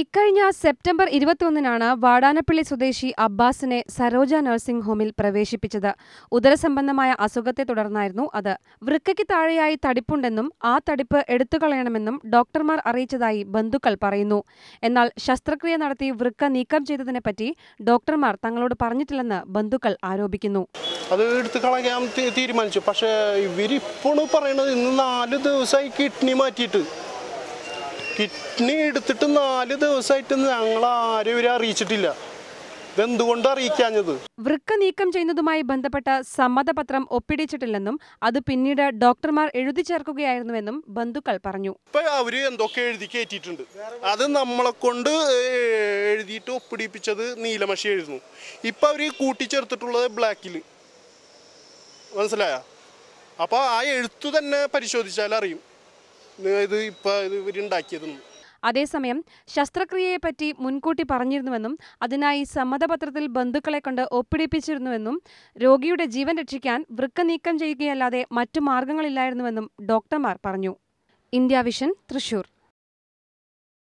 ഇക്കഴിഞ്ഞ സെപ്റ്റംബർ ഇരുപത്തിയൊന്നിനാണ് വാടാനപ്പള്ളി സ്വദേശി അബ്ബാസിനെ സരോജ നഴ്സിംഗ് ഹോമിൽ പ്രവേശിപ്പിച്ചത് ഉദരസംബന്ധമായ അസുഖത്തെ തുടർന്നായിരുന്നു അത് വൃക്കയ്ക്ക് താഴെയായി തടിപ്പുണ്ടെന്നും ആ തടിപ്പ് എടുത്തുകളയണമെന്നും ഡോക്ടർമാർ അറിയിച്ചതായി ബന്ധുക്കൾ പറയുന്നു എന്നാൽ ശസ്ത്രക്രിയ നടത്തി വൃക്ക നീക്കം ചെയ്തതിനെപ്പറ്റി ഡോക്ടർമാർ തങ്ങളോട് പറഞ്ഞിട്ടില്ലെന്ന് ബന്ധുക്കൾ ആരോപിക്കുന്നു അത് എടുത്തു കളയാൻ തീരുമാനിച്ചു പക്ഷേ ഇവരിപ്പോഴും പറയണത് ഇന്ന് നാല് ദിവസമായി കിഡ്നി മാറ്റിയിട്ട് കിഡ്നി എടുത്തിട്ട് നാല് ദിവസമായിട്ട് ഞങ്ങൾ ആരും ഇവരെ അറിയിച്ചിട്ടില്ല വൃക്ക നീക്കം ചെയ്യുന്നതുമായി ബന്ധപ്പെട്ട സമ്മതപത്രം ഒപ്പിടിച്ചിട്ടില്ലെന്നും അത് പിന്നീട് ഡോക്ടർമാർ എഴുതി ചേർക്കുകയായിരുന്നുവെന്നും ബന്ധുക്കൾ പറഞ്ഞു അവര് എന്തൊക്കെ എഴുതി കയറ്റിയിട്ടുണ്ട് അത് നമ്മളെ കൊണ്ട് എഴുതിയിട്ട് ഒപ്പിടിപ്പിച്ചത് നീലമഷി എഴുതുന്നു ഇപ്പൊ അവര് കൂട്ടിച്ചേർത്തിട്ടുള്ളത് ബ്ലാക്കിൽ മനസ്സിലായ അപ്പൊ ആ എഴുത്തു തന്നെ പരിശോധിച്ചാൽ അറിയും ഇത് ഇപ്പം ഇത് അതേസമയം ശസ്ത്രക്രിയയെപ്പറ്റി മുൻകൂട്ടി പറഞ്ഞിരുന്നുവെന്നും അതിനായി സമ്മതപത്രത്തിൽ ബന്ധുക്കളെ കൊണ്ട് ഒപ്പിടിപ്പിച്ചിരുന്നുവെന്നും രോഗിയുടെ ജീവൻ രക്ഷിക്കാൻ വൃക്ക നീക്കം ചെയ്യുകയല്ലാതെ മറ്റു മാർഗങ്ങളില്ലായിരുന്നുവെന്നും ഡോക്ടർമാർ പറഞ്ഞു ഇന്ത്യ വിഷൻ തൃശൂർ